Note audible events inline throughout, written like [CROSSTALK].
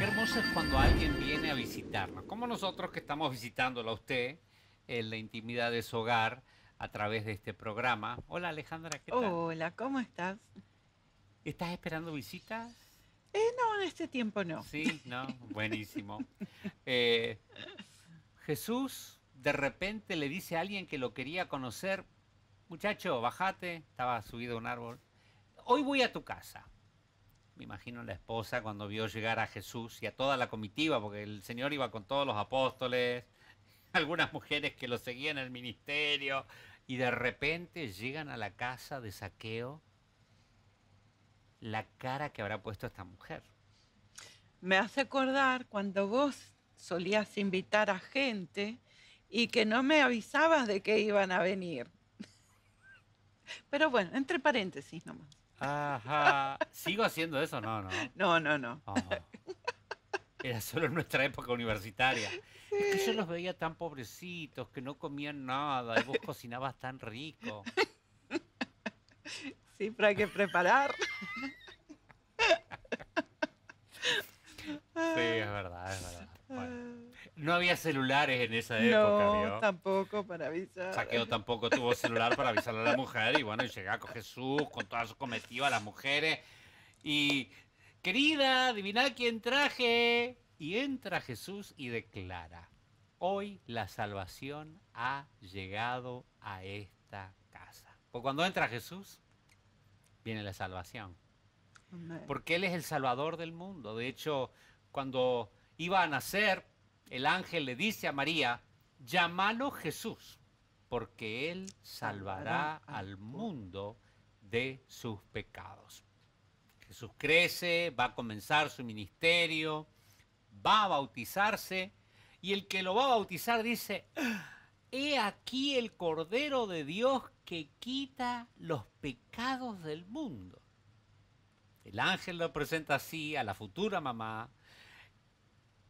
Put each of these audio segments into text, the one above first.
Qué hermoso es cuando alguien viene a visitarnos, como nosotros que estamos visitándola a usted en la intimidad de su hogar a través de este programa. Hola Alejandra, ¿qué tal? Hola, ¿cómo estás? ¿Estás esperando visitas? Eh, no, en este tiempo no. Sí, no, buenísimo. [LAUGHS] Eh, Jesús de repente le dice a alguien que lo quería conocer, muchacho, bájate, estaba subido a un árbol, hoy voy a tu casa me imagino la esposa cuando vio llegar a Jesús y a toda la comitiva, porque el Señor iba con todos los apóstoles, [LAUGHS] algunas mujeres que lo seguían en el ministerio, y de repente llegan a la casa de saqueo, la cara que habrá puesto esta mujer. Me hace acordar cuando vos solías invitar a gente y que no me avisabas de que iban a venir. [LAUGHS] Pero bueno, entre paréntesis nomás. Ajá. ¿Sigo haciendo eso? No, no. No, no, no. Ah. Era solo en nuestra época universitaria. que yo los veía tan pobrecitos, que no comían nada, y vos cocinabas tan rico. siempre hay que preparar. Sí, es verdad, es verdad no había celulares en esa época. No, tampoco para avisar. Saqueo tampoco tuvo celular para avisar a la mujer y bueno, llega con Jesús, con todas sus cometidas, las mujeres. Y, querida, adivinad quién traje. Y entra Jesús y declara, hoy la salvación ha llegado a esta casa. Porque cuando entra Jesús, viene la salvación. Porque Él es el salvador del mundo. De hecho, cuando iba a nacer, el ángel le dice a María, llámalo Jesús, porque él salvará al mundo de sus pecados. Jesús crece, va a comenzar su ministerio, va a bautizarse, y el que lo va a bautizar dice, ah, He aquí el Cordero de Dios que quita los pecados del mundo. El ángel lo presenta así a la futura mamá.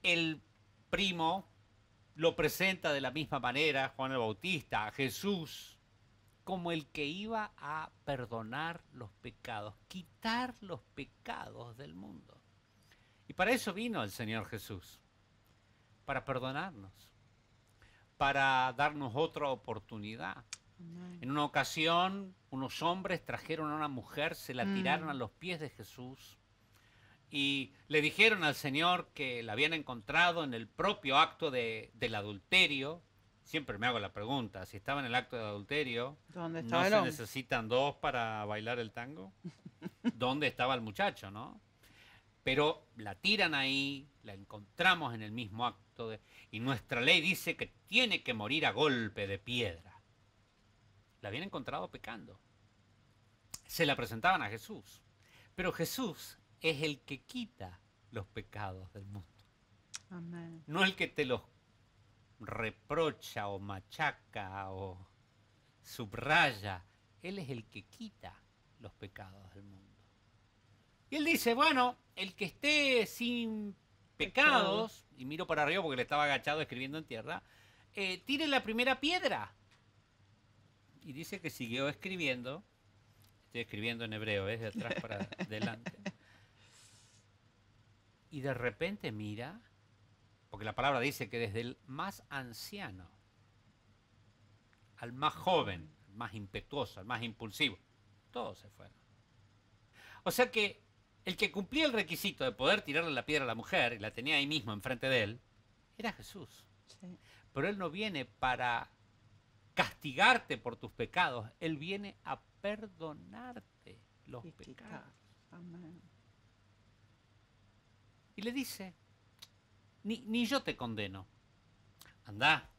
El primo lo presenta de la misma manera, Juan el Bautista, a Jesús, como el que iba a perdonar los pecados, quitar los pecados del mundo. Y para eso vino el Señor Jesús, para perdonarnos, para darnos otra oportunidad. En una ocasión, unos hombres trajeron a una mujer, se la mm. tiraron a los pies de Jesús y le dijeron al Señor que la habían encontrado en el propio acto del adulterio. Siempre me hago la pregunta, si estaba en el acto de adulterio, ¿Dónde ¿no se necesitan dos para bailar el tango? [LAUGHS] ¿Dónde estaba el muchacho, no? Pero la tiran ahí, la encontramos en el mismo acto y nuestra ley dice que tiene que morir a golpe de piedra. La habían encontrado pecando. Se la presentaban a Jesús. Pero Jesús es el que quita los pecados del mundo. No el que te los reprocha o machaca o subraya. Él es el que quita los pecados del mundo. Y él dice, bueno, el que esté sin pecados, y miro para arriba porque le estaba agachado escribiendo en tierra, eh, tire la primera piedra. Y dice que siguió escribiendo. Estoy escribiendo en hebreo, es de atrás para [LAUGHS] adelante y de repente mira, porque la palabra dice que desde el más anciano al más joven, al más impetuoso, al más impulsivo, todos se fueron. O sea que el que cumplía el requisito de poder tirarle la piedra a la mujer y la tenía ahí mismo enfrente de él, era Jesús. Pero Él no viene para castigarte por tus pecados, Él viene a perdonarte los pecados. Amén y le dice, ni, yo te condeno, anda.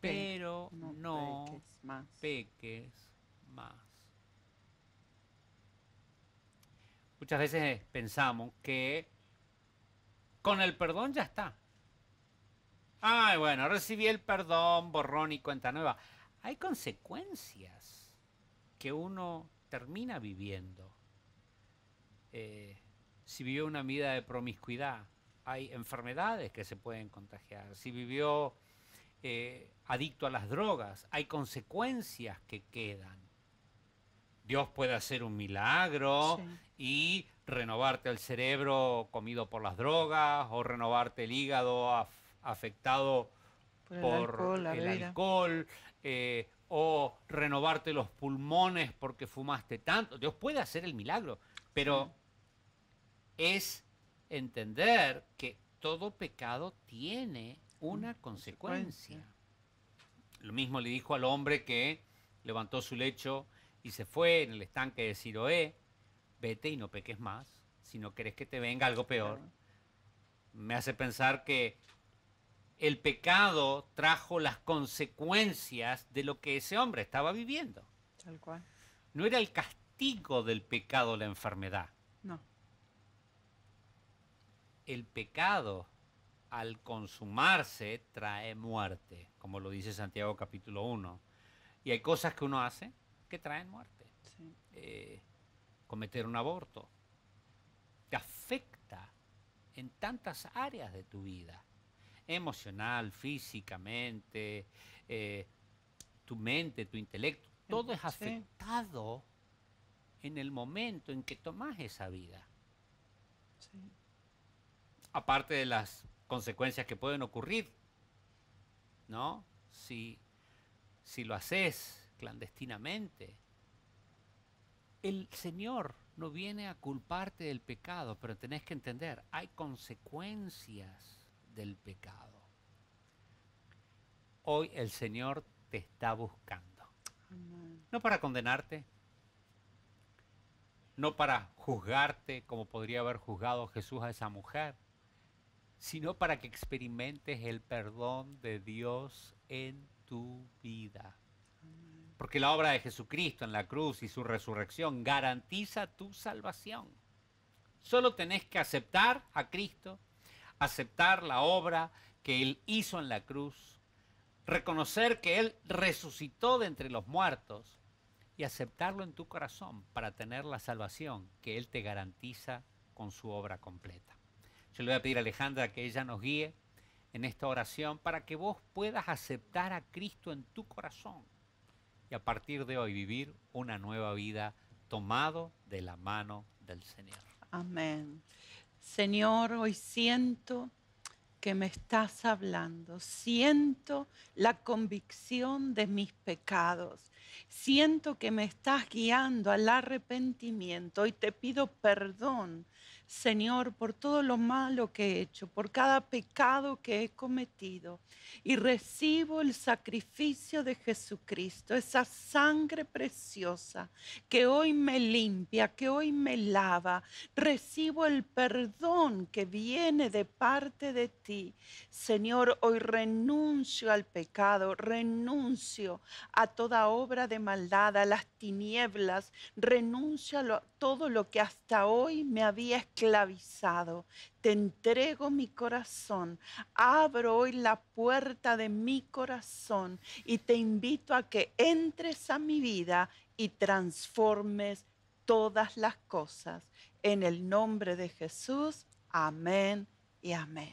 Pero no, peques, más. Muchas veces pensamos que con el perdón ya está. Ay, bueno, recibí el perdón, borrón y cuenta nueva. Hay consecuencias que uno termina viviendo. Eh, si vivió una vida de promiscuidad, hay enfermedades que se pueden contagiar, si vivió eh, adicto a las drogas, hay consecuencias que quedan. Dios puede hacer un milagro y renovarte el cerebro comido por las drogas o renovarte el hígado afectado por el alcohol, eh, o renovarte los pulmones porque fumaste tanto. Dios puede hacer el milagro, pero es entender que todo pecado tiene una consecuencia. Lo mismo le dijo al hombre que levantó su lecho y se fue en el estanque de Siroé, vete y no peques más, si no querés que te venga algo peor. Me hace pensar que el pecado trajo las consecuencias de lo que ese hombre estaba viviendo. Tal cual. No era el castigo del pecado la enfermedad. No el pecado al consumarse trae muerte, como lo dice Santiago capítulo 1. Y hay cosas que uno hace que traen muerte. Eh, cometer un aborto te afecta en tantas áreas de tu vida, emocional, físicamente, eh, tu mente, tu intelecto, todo es afectado en el momento en que tomas esa vida. Sí aparte de las consecuencias que pueden ocurrir, ¿no? Si, lo haces clandestinamente. El Señor no viene a culparte del pecado, pero tenés que entender, hay consecuencias del pecado. Hoy el Señor te está buscando. No para condenarte, no para juzgarte como podría haber juzgado Jesús a esa mujer, sino para que experimentes el perdón de Dios en tu vida. Porque la obra de Jesucristo en la cruz y su resurrección garantiza tu salvación. Solo tenés que aceptar a Cristo, aceptar la obra que Él hizo en la cruz, reconocer que Él resucitó de entre los muertos y aceptarlo en tu corazón para tener la salvación que Él te garantiza con su obra completa. Yo le voy a pedir a Alejandra que ella nos guíe en esta oración para que vos puedas aceptar a Cristo en tu corazón y a partir de hoy vivir una nueva vida tomado de la mano del Señor. Amén. Señor, hoy siento que me estás hablando, siento la convicción de mis pecados, siento que me estás guiando al arrepentimiento y te pido perdón Señor, por todo lo malo que he hecho, por cada pecado que he cometido, y recibo el sacrificio de Jesucristo, esa sangre preciosa que hoy me limpia, que hoy me lava, recibo el perdón que viene de parte de ti. Señor, hoy renuncio al pecado, renuncio a toda obra de maldad, a las tinieblas, renuncio a todo lo que hasta hoy me había escrito esclavizado. Te entrego mi corazón. Abro hoy la puerta de mi corazón y te invito a que entres a mi vida y transformes todas las cosas. En el nombre de Jesús. Amén y amén.